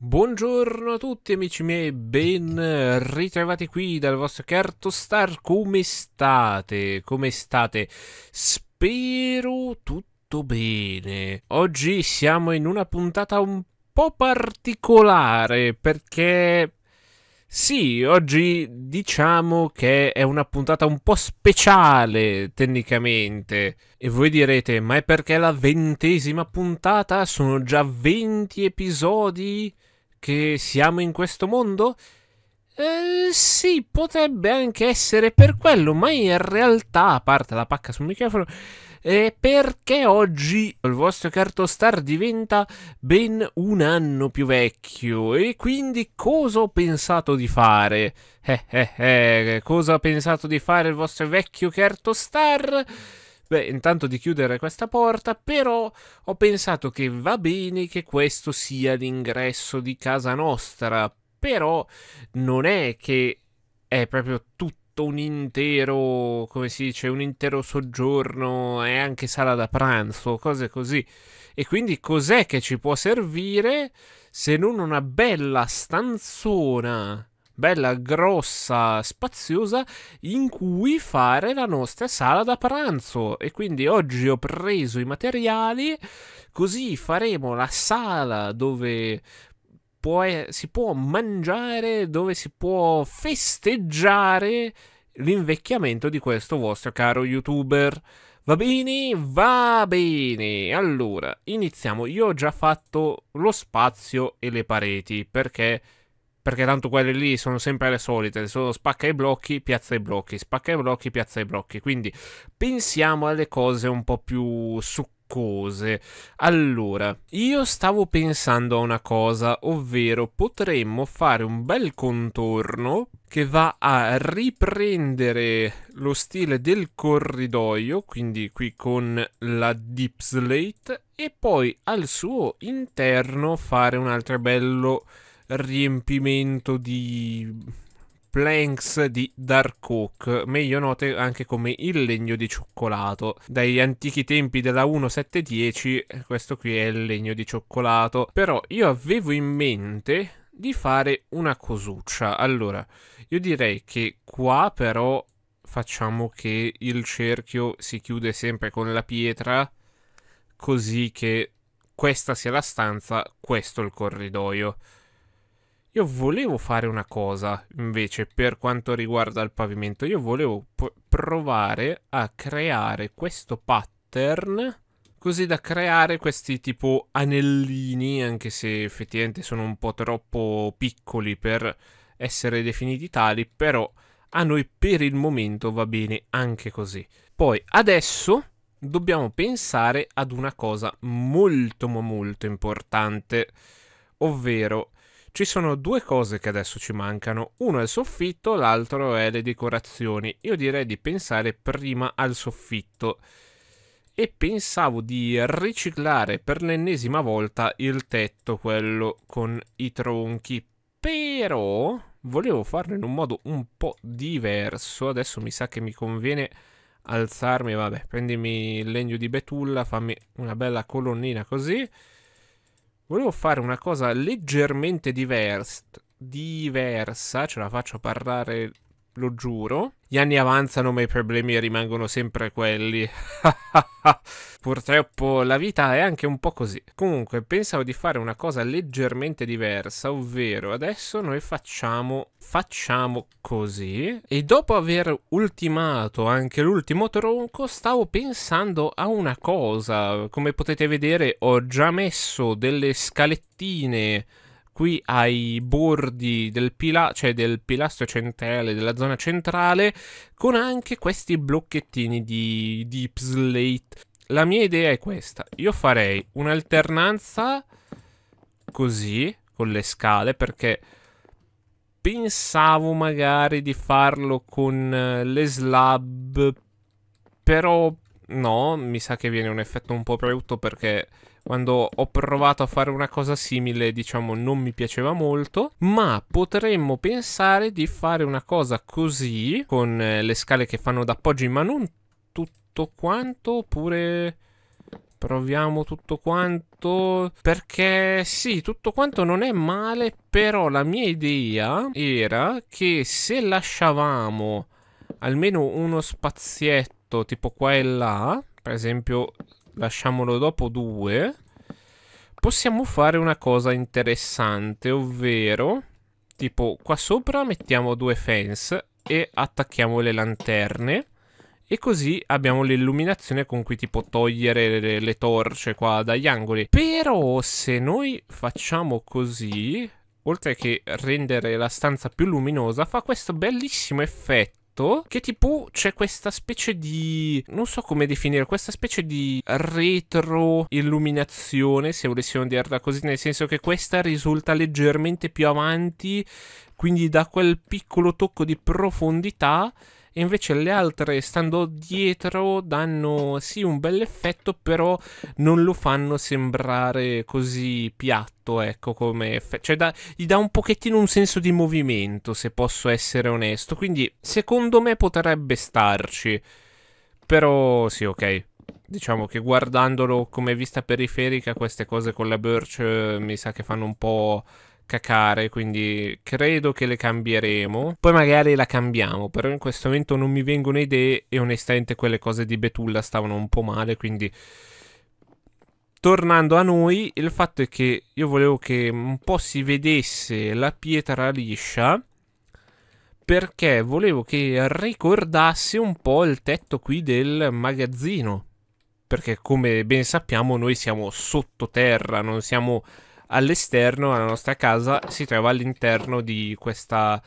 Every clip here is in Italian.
Buongiorno a tutti amici miei, ben ritrovati qui dal vostro certo Star. come state? Come state? Spero tutto bene. Oggi siamo in una puntata un po' particolare perché... Sì, oggi diciamo che è una puntata un po' speciale tecnicamente. E voi direte, ma è perché è la ventesima puntata? Sono già 20 episodi? che siamo in questo mondo? Eh, sì, potrebbe anche essere per quello, ma in realtà, a parte la pacca sul microfono, è perché oggi il vostro cartostar diventa ben un anno più vecchio e quindi cosa ho pensato di fare? Eh, eh, eh, cosa ha pensato di fare il vostro vecchio cartostar? Beh, intanto di chiudere questa porta, però ho pensato che va bene che questo sia l'ingresso di casa nostra, però non è che è proprio tutto un intero, come si dice, un intero soggiorno e anche sala da pranzo, cose così. E quindi cos'è che ci può servire se non una bella stanzona bella, grossa, spaziosa, in cui fare la nostra sala da pranzo. E quindi oggi ho preso i materiali, così faremo la sala dove può, si può mangiare, dove si può festeggiare l'invecchiamento di questo vostro caro youtuber. Va bene, va bene. Allora, iniziamo. Io ho già fatto lo spazio e le pareti perché perché tanto quelle lì sono sempre le solite, sono spacca i blocchi, piazza i blocchi, spacca i blocchi, piazza i blocchi. Quindi pensiamo alle cose un po' più succose. Allora, io stavo pensando a una cosa, ovvero potremmo fare un bel contorno che va a riprendere lo stile del corridoio, quindi qui con la deep slate, e poi al suo interno fare un altro bello riempimento di Planks di Dark Oak, meglio note anche come il legno di cioccolato. Dai antichi tempi della 1710, questo qui è il legno di cioccolato. Però io avevo in mente di fare una cosuccia. Allora, io direi che qua però facciamo che il cerchio si chiude sempre con la pietra, così che questa sia la stanza, questo il corridoio. Io volevo fare una cosa invece per quanto riguarda il pavimento. Io volevo provare a creare questo pattern così da creare questi tipo anellini, anche se effettivamente sono un po' troppo piccoli per essere definiti tali, però a noi per il momento va bene anche così. Poi adesso dobbiamo pensare ad una cosa molto molto importante, ovvero ci sono due cose che adesso ci mancano, uno è il soffitto, l'altro è le decorazioni. Io direi di pensare prima al soffitto e pensavo di riciclare per l'ennesima volta il tetto, quello con i tronchi, però volevo farlo in un modo un po' diverso, adesso mi sa che mi conviene alzarmi, vabbè, prendimi il legno di betulla, fammi una bella colonnina così Volevo fare una cosa leggermente diversa, diversa. Ce la faccio parlare lo giuro. Gli anni avanzano ma i problemi rimangono sempre quelli. Purtroppo la vita è anche un po' così. Comunque pensavo di fare una cosa leggermente diversa, ovvero adesso noi facciamo, facciamo così e dopo aver ultimato anche l'ultimo tronco stavo pensando a una cosa. Come potete vedere ho già messo delle scalettine qui ai bordi del, pila- cioè del pilastro centrale, della zona centrale, con anche questi blocchettini di deep slate. La mia idea è questa, io farei un'alternanza così, con le scale, perché pensavo magari di farlo con eh, le slab, però no, mi sa che viene un effetto un po' brutto perché quando ho provato a fare una cosa simile, diciamo, non mi piaceva molto, ma potremmo pensare di fare una cosa così, con eh, le scale che fanno d'appoggi, ma non tutto quanto, oppure... Proviamo tutto quanto. Perché sì, tutto quanto non è male. Però la mia idea era che se lasciavamo almeno uno spazietto tipo qua e là. Per esempio, lasciamolo dopo due, possiamo fare una cosa interessante, ovvero, tipo, qua sopra mettiamo due fence e attacchiamo le lanterne. E così abbiamo l'illuminazione con cui tipo togliere le, le, torce qua dagli angoli. Però se noi facciamo così, oltre che rendere la stanza più luminosa, fa questo bellissimo effetto fatto che tipo c'è questa specie di... non so come definire, questa specie di retro illuminazione, se volessimo dirla così, nel senso che questa risulta leggermente più avanti, quindi da quel piccolo tocco di profondità e invece le altre stando dietro danno sì un bel effetto però non lo fanno sembrare così piatto ecco come effetto cioè da, gli dà un pochettino un senso di movimento se posso essere onesto quindi secondo me potrebbe starci però sì ok diciamo che guardandolo come vista periferica queste cose con la Birch eh, mi sa che fanno un po' cacare, quindi credo che le cambieremo. Poi magari la cambiamo, però in questo momento non mi vengono idee e onestamente quelle cose di Betulla stavano un po' male, quindi... Tornando a noi, il fatto è che io volevo che un po' si vedesse la pietra liscia perché volevo che ricordasse un po' il tetto qui del magazzino. Perché come ben sappiamo noi siamo sottoterra, non siamo all'esterno della nostra casa si trova all'interno di questa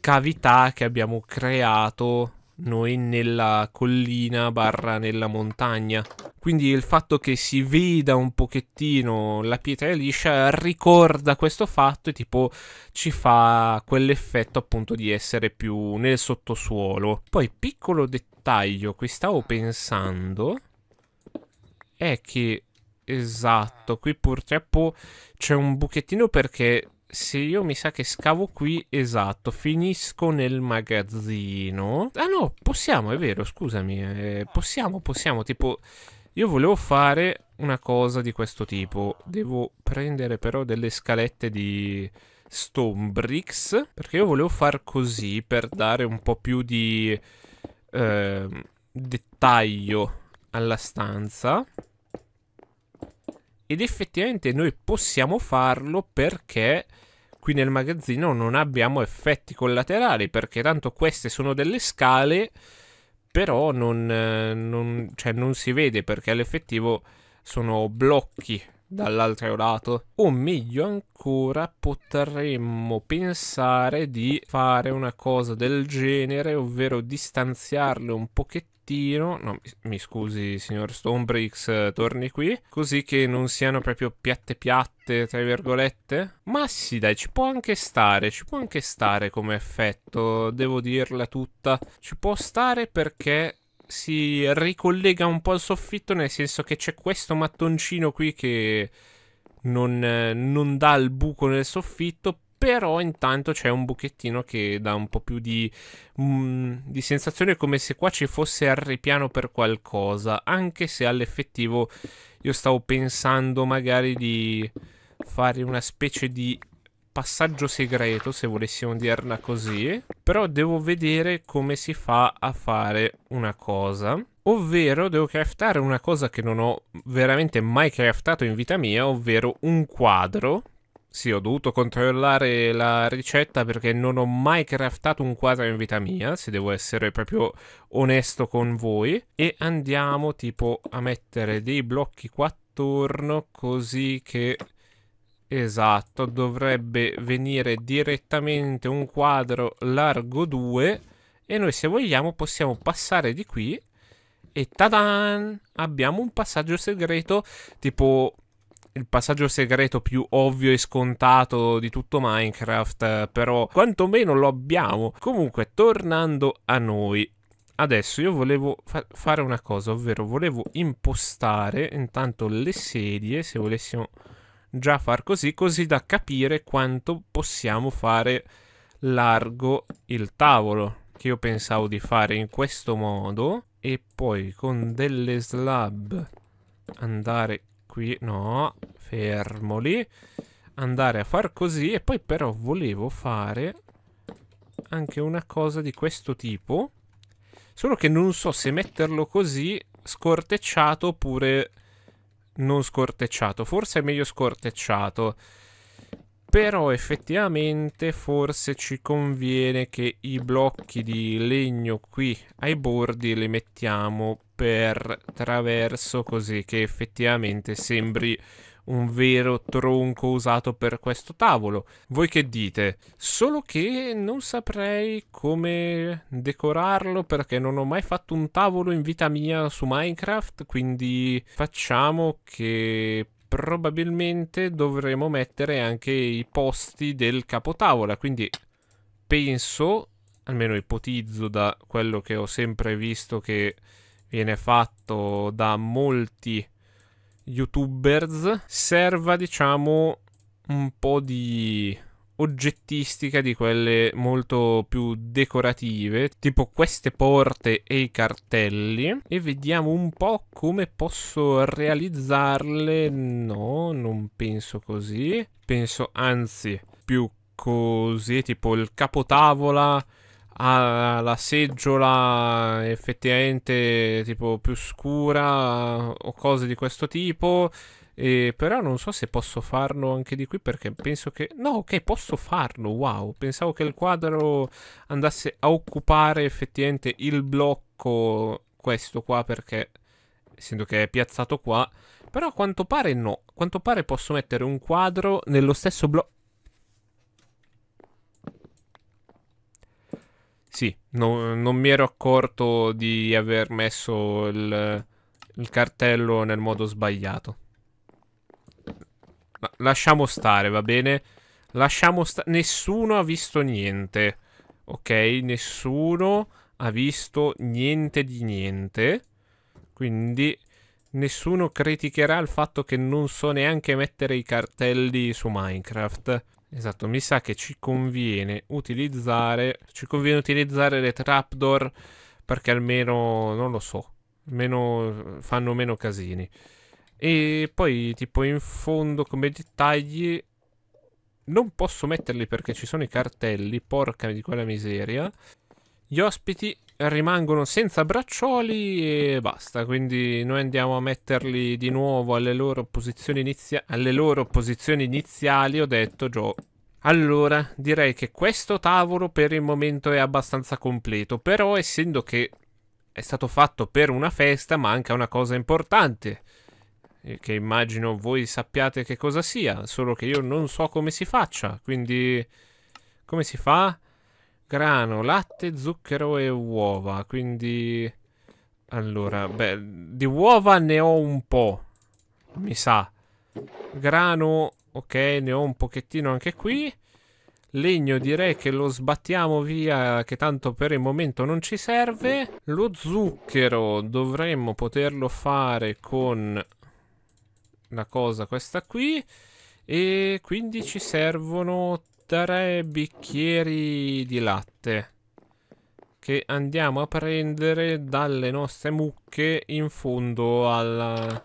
cavità che abbiamo creato noi nella collina barra nella montagna. Quindi il fatto che si veda un pochettino la pietra liscia ricorda questo fatto e tipo ci fa quell'effetto appunto di essere più nel sottosuolo. Poi piccolo dettaglio, qui stavo pensando, è che Esatto, qui purtroppo c'è un buchettino perché se io mi sa che scavo qui, esatto, finisco nel magazzino. Ah no, possiamo, è vero, scusami, eh, possiamo, possiamo, tipo, io volevo fare una cosa di questo tipo. Devo prendere però delle scalette di stone bricks, perché io volevo far così per dare un po' più di eh, dettaglio alla stanza ed effettivamente noi possiamo farlo perché qui nel magazzino non abbiamo effetti collaterali perché tanto queste sono delle scale però non, non, cioè non si vede perché all'effettivo sono blocchi dall'altro lato o meglio ancora potremmo pensare di fare una cosa del genere ovvero distanziarle un pochettino mattino, no, mi scusi signor Stonebricks, eh, torni qui, così che non siano proprio piatte piatte, tra virgolette. Ma sì, dai, ci può anche stare, ci può anche stare come effetto, devo dirla tutta. Ci può stare perché si ricollega un po' al soffitto, nel senso che c'è questo mattoncino qui che non, eh, non dà il buco nel soffitto, però intanto c'è un buchettino che dà un po' più di, mh, mm, di, sensazione come se qua ci fosse al ripiano per qualcosa, anche se all'effettivo io stavo pensando magari di fare una specie di passaggio segreto, se volessimo dirla così, però devo vedere come si fa a fare una cosa. Ovvero devo craftare una cosa che non ho veramente mai craftato in vita mia, ovvero un quadro sì, ho dovuto controllare la ricetta perché non ho mai craftato un quadro in vita mia, se devo essere proprio onesto con voi. E andiamo tipo a mettere dei blocchi qua attorno così che... Esatto, dovrebbe venire direttamente un quadro largo 2 e noi se vogliamo possiamo passare di qui e tadan! Abbiamo un passaggio segreto tipo il passaggio segreto più ovvio e scontato di tutto Minecraft, però quantomeno lo abbiamo. Comunque, tornando a noi, adesso io volevo fa fare una cosa, ovvero volevo impostare intanto le sedie, se volessimo già far così, così da capire quanto possiamo fare largo il tavolo, che io pensavo di fare in questo modo, e poi con delle slab andare qui, no, fermo lì. Andare a far così e poi però volevo fare anche una cosa di questo tipo. Solo che non so se metterlo così scortecciato oppure non scortecciato. Forse è meglio scortecciato. Però effettivamente forse ci conviene che i blocchi di legno qui ai bordi li mettiamo per traverso così che effettivamente sembri un vero tronco usato per questo tavolo. Voi che dite? Solo che non saprei come decorarlo perché non ho mai fatto un tavolo in vita mia su Minecraft, quindi facciamo che probabilmente dovremo mettere anche i posti del capotavola, quindi penso, almeno ipotizzo da quello che ho sempre visto che viene fatto da molti youtubers, serva diciamo un po' di oggettistica di quelle molto più decorative, tipo queste porte e i cartelli, e vediamo un po' come posso realizzarle. No, non penso così, penso anzi più così, tipo il capotavola ha la seggiola effettivamente tipo più scura o cose di questo tipo e però non so se posso farlo anche di qui perché penso che... No, ok, posso farlo, wow. Pensavo che il quadro andasse a occupare effettivamente il blocco questo qua perché essendo che è piazzato qua. Però a quanto pare no. A quanto pare posso mettere un quadro nello stesso blocco. Sì, no, non mi ero accorto di aver messo il, il cartello nel modo sbagliato. Ma lasciamo stare, va bene? Lasciamo stare. Nessuno ha visto niente. Ok? Nessuno ha visto niente di niente. Quindi nessuno criticherà il fatto che non so neanche mettere i cartelli su Minecraft. Esatto, mi sa che ci conviene utilizzare, ci conviene utilizzare le trapdoor perché almeno, non lo so, almeno fanno meno casini. E poi tipo in fondo come dettagli non posso metterli perché ci sono i cartelli, porca di quella miseria. Gli ospiti rimangono senza braccioli e basta, quindi noi andiamo a metterli di nuovo alle loro posizioni, inizia- alle loro posizioni iniziali, ho detto Gio. Allora, direi che questo tavolo per il momento è abbastanza completo, però essendo che è stato fatto per una festa manca una cosa importante che immagino voi sappiate che cosa sia, solo che io non so come si faccia, quindi come si fa? Grano, latte, zucchero e uova, quindi... Allora, beh, di uova ne ho un po', mi sa. Grano, ok, ne ho un pochettino anche qui. Legno direi che lo sbattiamo via, che tanto per il momento non ci serve. Lo zucchero dovremmo poterlo fare con una cosa questa qui e quindi ci servono tre bicchieri di latte che andiamo a prendere dalle nostre mucche in fondo alla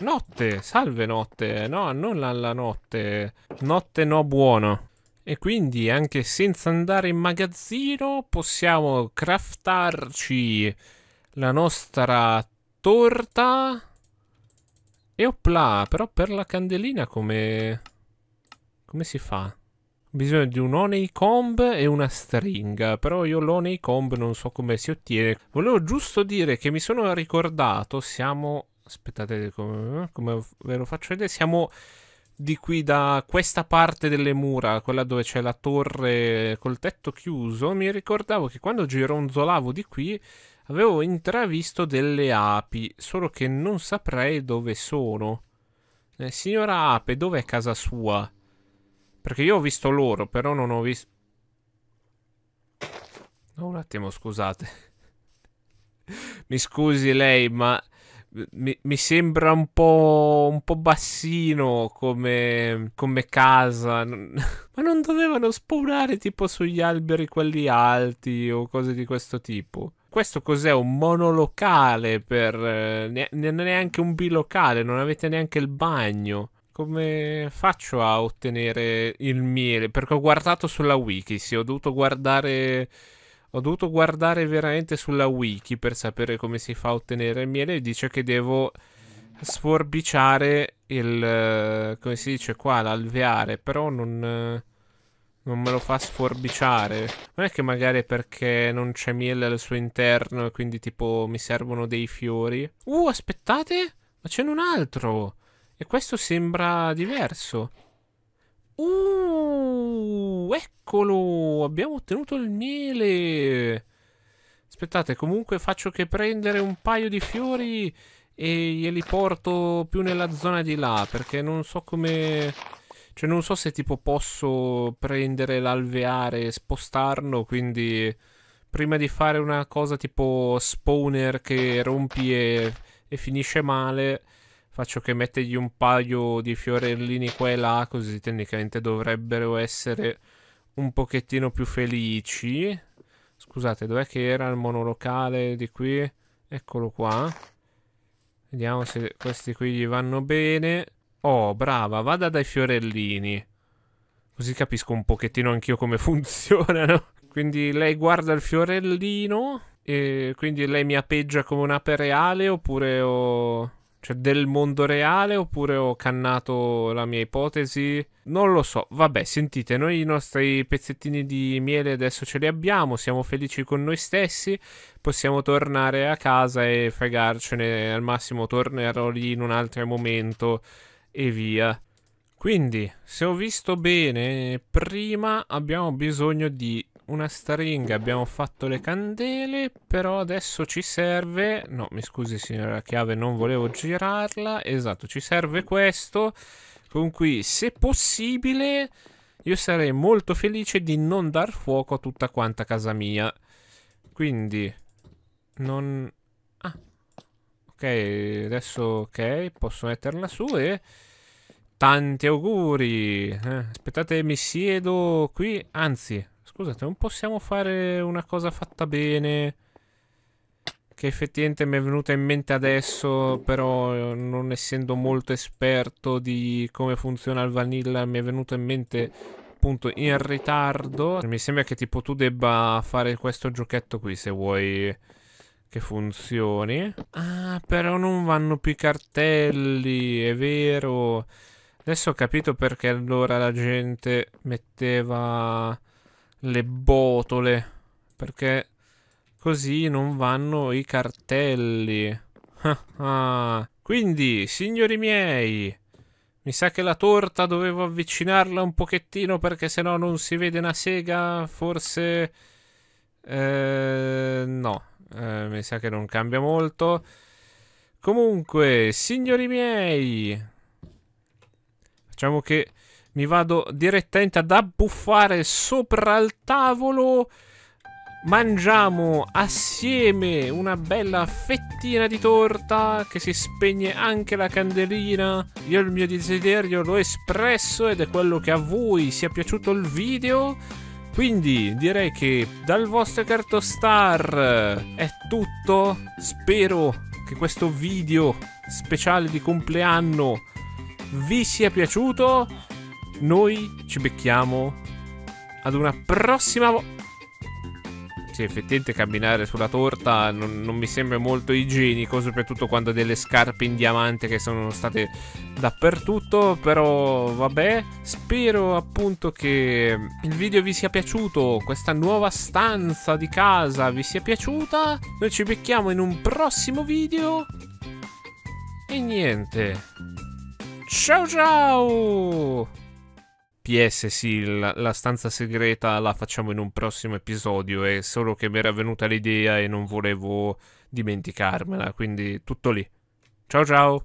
notte. Salve notte, no, non alla notte. Notte no buono. E quindi anche senza andare in magazzino possiamo craftarci la nostra torta e opla, però per la candelina come... Come si fa? Ho bisogno di un honey comb e una stringa, però io l'honey comb non so come si ottiene. Volevo giusto dire che mi sono ricordato, siamo... Aspettate, come, eh, come ve lo faccio vedere, siamo di qui da questa parte delle mura, quella dove c'è la torre col tetto chiuso, mi ricordavo che quando gironzolavo di qui Avevo intravisto delle api, solo che non saprei dove sono. Eh, signora ape, dov'è casa sua? Perché io ho visto loro, però non ho visto... No, un attimo, scusate. mi scusi lei, ma mi, mi sembra un po', un po', bassino come, come casa. ma non dovevano spawnare tipo sugli alberi quelli alti o cose di questo tipo? questo cos'è? Un monolocale per... Eh, ne- neanche un bilocale, non avete neanche il bagno. Come faccio a ottenere il miele? Perché ho guardato sulla wiki, sì, ho dovuto guardare... Ho dovuto guardare veramente sulla wiki per sapere come si fa a ottenere il miele. Dice che devo sforbiciare il... Eh, come si dice qua? L'alveare, però non eh, non me lo fa sforbiciare. Non è che magari perché non c'è miele al suo interno e quindi tipo mi servono dei fiori. Uh, aspettate! Ma ce n'è un altro! E questo sembra diverso. Uh, eccolo! Abbiamo ottenuto il miele! Aspettate, comunque faccio che prendere un paio di fiori e glieli porto più nella zona di là, perché non so come cioè, non so se tipo posso prendere l'alveare e spostarlo, quindi prima di fare una cosa tipo spawner che rompi e, e finisce male, faccio che mettergli un paio di fiorellini qua e là, così tecnicamente dovrebbero essere un pochettino più felici. Scusate, dov'è che era il monolocale di qui? Eccolo qua. Vediamo se questi qui gli vanno bene. Oh, brava, vada dai fiorellini. Così capisco un pochettino anch'io come funzionano. Quindi lei guarda il fiorellino e quindi lei mi appeggia come un'ape reale oppure ho... Cioè del mondo reale oppure ho cannato la mia ipotesi? Non lo so. Vabbè, sentite, noi i nostri pezzettini di miele adesso ce li abbiamo, siamo felici con noi stessi, possiamo tornare a casa e fregarcene. Al massimo tornerò lì in un altro momento e via. Quindi, se ho visto bene, prima abbiamo bisogno di una stringa, abbiamo fatto le candele, però adesso ci serve... No, mi scusi signora chiave, non volevo girarla. Esatto, ci serve questo, con cui, se possibile, io sarei molto felice di non dar fuoco a tutta quanta casa mia. Quindi, non ok, adesso ok, posso metterla su e... Tanti auguri! Eh, aspettate, mi siedo qui. Anzi, scusate, non possiamo fare una cosa fatta bene che effettivamente mi è venuta in mente adesso, però non essendo molto esperto di come funziona il vanilla, mi è venuta in mente appunto in ritardo. Mi sembra che tipo tu debba fare questo giochetto qui se vuoi che funzioni. Ah, però non vanno più i cartelli, è vero. Adesso ho capito perché allora la gente metteva le botole. Perché così non vanno i cartelli. Ah, ah. Quindi, signori miei, mi sa che la torta dovevo avvicinarla un pochettino perché sennò non si vede una sega. Forse... Eh, no. Eh, mi sa che non cambia molto. Comunque, signori miei, facciamo che mi vado direttamente ad abbuffare sopra al tavolo. Mangiamo assieme una bella fettina di torta che si spegne anche la candelina. Io il mio desiderio l'ho espresso ed è quello che a voi sia piaciuto il video quindi direi che dal vostro Cartostar è tutto. Spero che questo video speciale di compleanno vi sia piaciuto. Noi ci becchiamo ad una prossima volta sì, effettivamente camminare sulla torta non, non, mi sembra molto igienico, soprattutto quando hai delle scarpe in diamante che sono state dappertutto, però vabbè, spero appunto che il video vi sia piaciuto, questa nuova stanza di casa vi sia piaciuta, noi ci becchiamo in un prossimo video e niente, ciao ciao! PS sì, la, la, stanza segreta la facciamo in un prossimo episodio, è solo che mi era venuta l'idea e non volevo dimenticarmela, quindi tutto lì. Ciao ciao!